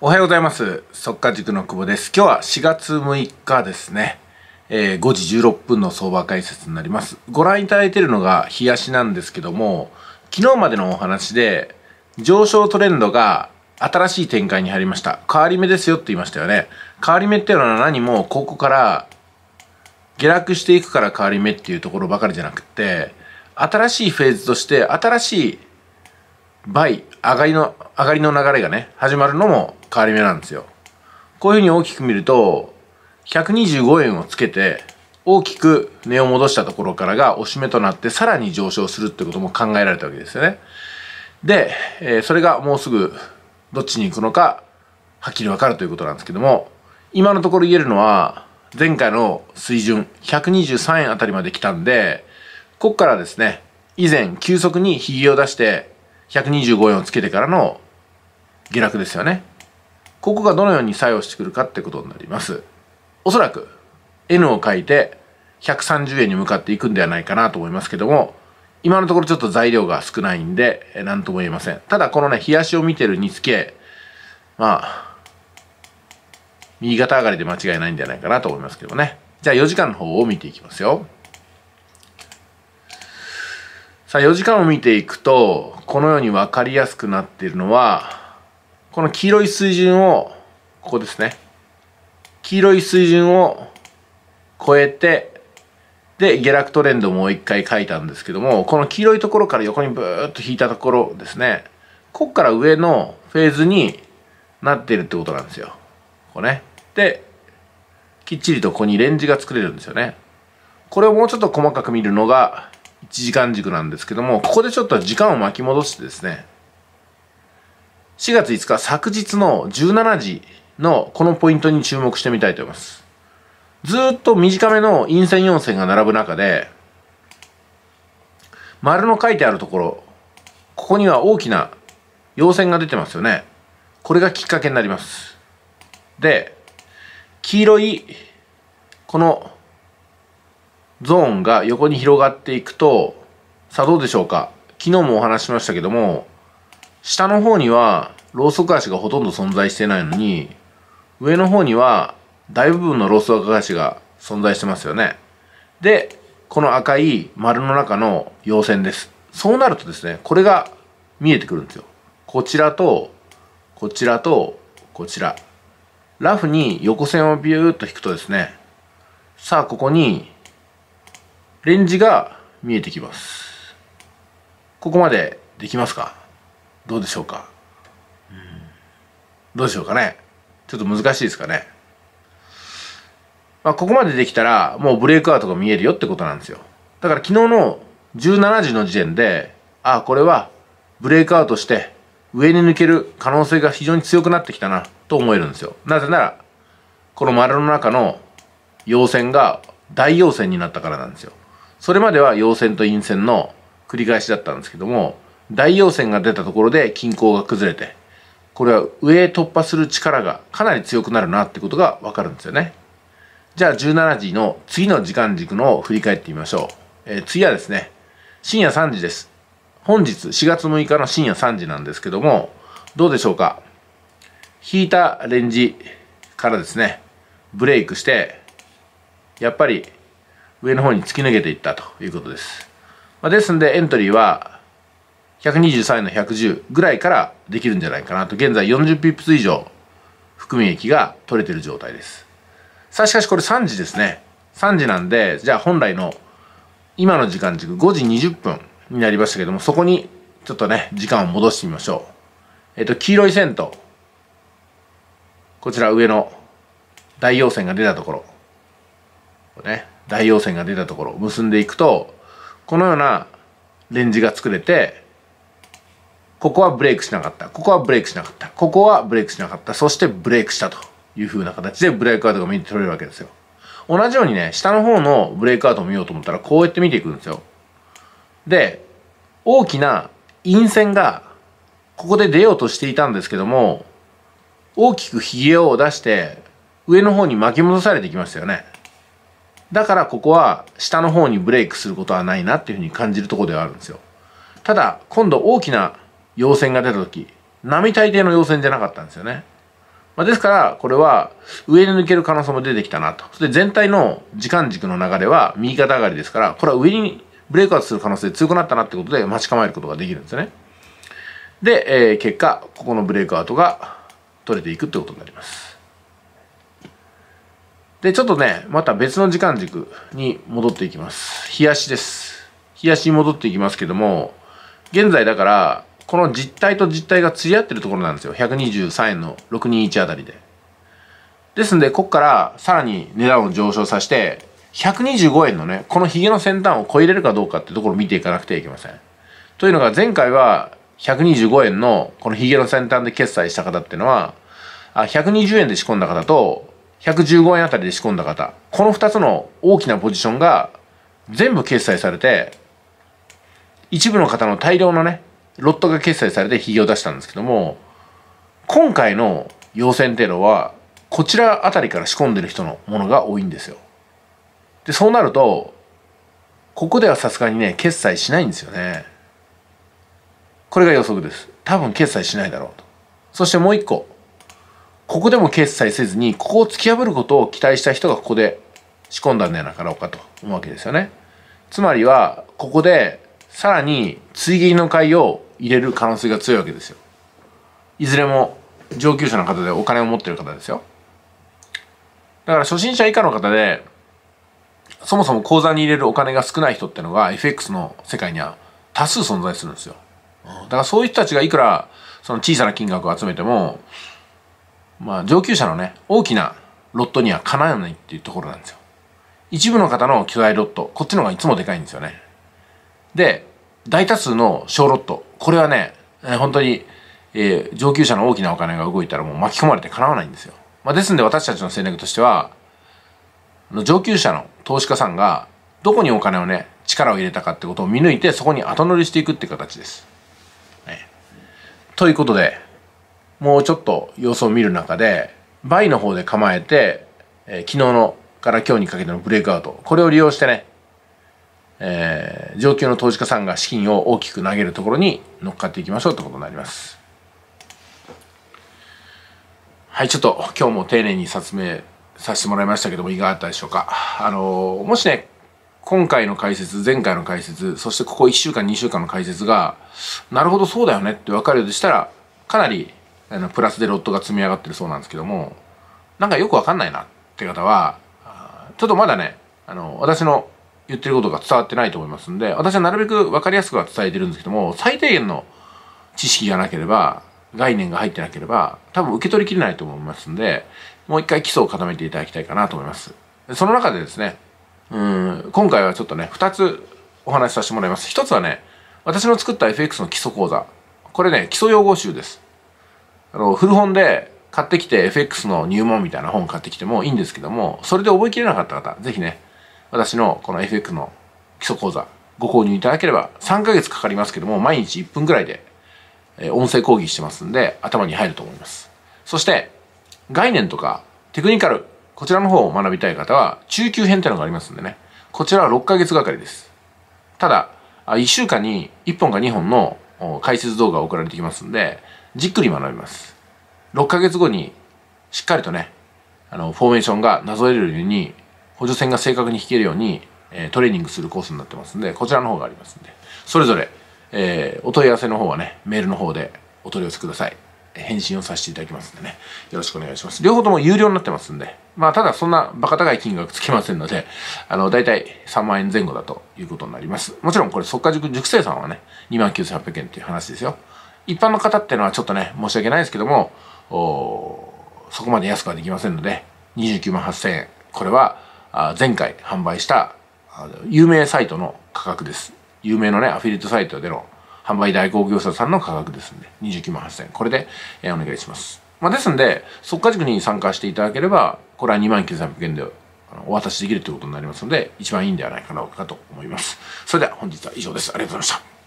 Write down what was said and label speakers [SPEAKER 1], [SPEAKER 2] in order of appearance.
[SPEAKER 1] おはようございます。速稼塾の久保です。今日は4月6日ですね。えー、5時16分の相場解説になります。ご覧いただいているのが冷やしなんですけども、昨日までのお話で上昇トレンドが新しい展開に入りました。変わり目ですよって言いましたよね。変わり目っていうのは何もここから下落していくから変わり目っていうところばかりじゃなくて、新しいフェーズとして新しい倍上がりの、上がりの流れがね、始まるのも変わり目なんですよこういうふうに大きく見ると125円をつけて大きく値を戻したところからが押し目となってさらに上昇するってことも考えられたわけですよねで、えそれがもうすぐどっちに行くのかはっきりわかるということなんですけども今のところ言えるのは前回の水準123円あたりまで来たんでここからですね以前急速にひげを出して125円をつけてからの下落ですよねここがどのように作用してくるかってことになります。おそらく N を書いて130円に向かっていくんではないかなと思いますけども、今のところちょっと材料が少ないんで、何とも言えません。ただこのね、冷やしを見てる日付、まあ、右肩上がりで間違いないんじゃないかなと思いますけどね。じゃあ4時間の方を見ていきますよ。さあ4時間を見ていくと、このように分かりやすくなっているのは、この黄色い水準を、ここですね。黄色い水準を超えて、で、下落トレンドをもう一回書いたんですけども、この黄色いところから横にブーッと引いたところですね。こっから上のフェーズになってるってことなんですよ。ここね。で、きっちりとここにレンジが作れるんですよね。これをもうちょっと細かく見るのが1時間軸なんですけども、ここでちょっと時間を巻き戻してですね、4月5日昨日の17時のこのポイントに注目してみたいと思います。ずっと短めの陰線4線が並ぶ中で、丸の書いてあるところ、ここには大きな陽線が出てますよね。これがきっかけになります。で、黄色いこのゾーンが横に広がっていくと、さあどうでしょうか。昨日もお話ししましたけども、下の方にはローソク足がほとんど存在してないのに上の方には大部分のローソク足が存在してますよねでこの赤い丸の中の陽線ですそうなるとですねこれが見えてくるんですよこちらとこちらとこちらラフに横線をビューっと引くとですねさあここにレンジが見えてきますここまでできますかどうでしょうか、うん、どうでしょうかねちょっと難しいですかね。まあ、ここまでできたら、もうブレイクアウトが見えるよってことなんですよ。だから昨日の17時の時点で、ああ、これはブレイクアウトして上に抜ける可能性が非常に強くなってきたなと思えるんですよ。なぜなら、この丸の中の陽線が大陽線になったからなんですよ。それまでは陽線と陰線の繰り返しだったんですけども、大陽線が出たところで均衡が崩れてこれは上突破する力がかなり強くなるなってことがわかるんですよねじゃあ17時の次の時間軸のを振り返ってみましょう、えー、次はですね深夜3時です本日4月6日の深夜3時なんですけどもどうでしょうか引いたレンジからですねブレイクしてやっぱり上の方に突き抜けていったということです、まあ、ですんでエントリーは123円の110ぐらいからできるんじゃないかなと現在40ピップス以上含み益が取れてる状態ですさあしかしこれ3時ですね3時なんでじゃあ本来の今の時間軸5時20分になりましたけどもそこにちょっとね時間を戻してみましょうえっと黄色い線とこちら上の大陽線が出たところこね大陽線が出たところ結んでいくとこのようなレンジが作れてここはブレイクしなかった。ここはブレイクしなかった。ここはブレイクしなかった。そしてブレイクしたという風な形でブレイクアウトが見て取れるわけですよ。同じようにね、下の方のブレイクアウトを見ようと思ったら、こうやって見ていくんですよ。で、大きな陰線が、ここで出ようとしていたんですけども、大きくヒゲを出して、上の方に巻き戻されてきましたよね。だからここは下の方にブレイクすることはないなっていうふうに感じるとこではあるんですよ。ただ、今度大きな陽線が出た時並大抵の陽線じゃなかったんですよね。まあ、ですからこれは上に抜ける可能性も出てきたなと。そして全体の時間軸の流れは右肩上がりですからこれは上にブレイクアウトする可能性強くなったなってことで待ち構えることができるんですよね。で、えー、結果ここのブレイクアウトが取れていくってことになります。で、ちょっとね、また別の時間軸に戻っていきます。冷やしです。冷やしに戻っていきますけども、現在だから、この実体と実体が釣り合ってるところなんですよ123円の621あたりでですんでここからさらに値段を上昇させて125円のねこのヒゲの先端を超えれるかどうかってところを見ていかなくてはいけませんというのが前回は125円のこのヒゲの先端で決済した方っていうのはあ120円で仕込んだ方と115円あたりで仕込んだ方この2つの大きなポジションが全部決済されて一部の方の大量のねロットが決済されてひげを出したんですけども今回の要線っていうのはこちらあたりから仕込んでる人のものが多いんですよでそうなるとここではさすがにね決済しないんですよねこれが予測です多分決済しないだろうとそしてもう一個ここでも決済せずにここを突き破ることを期待した人がここで仕込んだんじゃなかろうかと思うわけですよねつまりはここでさらに追撃の回を入れる可能性が強いわけですよいずれも上級者の方でお金を持ってる方ですよだから初心者以下の方でそもそも口座に入れるお金が少ない人ってのが FX の世界には多数存在するんですよだからそういう人たちがいくらその小さな金額を集めてもまあ上級者のね大きなロットにはかなわないっていうところなんですよ一部の方の巨大ロットこっちの方がいつもでかいんですよねで大多数の小ロットこれはね、えー、本当に、えー、上級者の大きなお金が動いたらもう巻き込まれてかなわないんですよ、まあ、ですんで私たちの戦略としては上級者の投資家さんがどこにお金をね力を入れたかってことを見抜いてそこに後乗りしていくって形です、ね、ということでもうちょっと様子を見る中で倍の方で構えて、えー、昨日のから今日にかけてのブレイクアウトこれを利用してねえー、上級の投資家さんが資金を大きく投げるところに乗っかっていきましょうってことになります。はい、ちょっと今日も丁寧に説明させてもらいましたけども、いかがだったでしょうか。あのー、もしね、今回の解説、前回の解説、そしてここ1週間、2週間の解説が、なるほどそうだよねって分かるようでしたら、かなりあのプラスでロットが積み上がってるそうなんですけども、なんかよく分かんないなって方は、ちょっとまだね、あの、私の言ってることが伝わってないと思いますんで、私はなるべく分かりやすくは伝えてるんですけども、最低限の知識がなければ、概念が入ってなければ、多分受け取りきれないと思いますんで、もう一回基礎を固めていただきたいかなと思います。その中でですね、うん今回はちょっとね、2つお話しさせてもらいます。1つはね、私の作った FX の基礎講座。これね、基礎用語集です。あの、古本で買ってきて FX の入門みたいな本買ってきてもいいんですけども、それで覚えきれなかった方、是非ね、私のこの FX の基礎講座ご購入いただければ3ヶ月かかりますけども毎日1分くらいで音声講義してますんで頭に入ると思いますそして概念とかテクニカルこちらの方を学びたい方は中級編っいうのがありますんでねこちらは6ヶ月がかりですただ1週間に1本か2本の解説動画が送られてきますんでじっくり学びます6ヶ月後にしっかりとねあのフォーメーションがなぞれるように補助線が正確に引けるように、えトレーニングするコースになってますんでこちらの方がありますんでそれぞれ、えお問い合わせの方はねメールの方でお取り寄せください返信をさせていただきますんでねよろしくお願いします両方とも有料になってますんでまあただそんなバカ高い金額つきませんのであの大体3万円前後だということになりますもちろんこれ速価塾塾生さんはね2万9800円っていう話ですよ一般の方っていうのはちょっとね申し訳ないですけどもおそこまで安くはできませんので29万8000円これは前回販売した有名サイトの価格です。有名のね、アフィリエイトサイトでの販売代行業者さんの価格ですんで、29万8000円。これで、えー、お願いします。まあ、ですんで、即価塾に参加していただければ、これは2万9 3 0 0円でお渡しできるということになりますので、一番いいんではないかなと思います。それでは本日は以上です。ありがとうございました。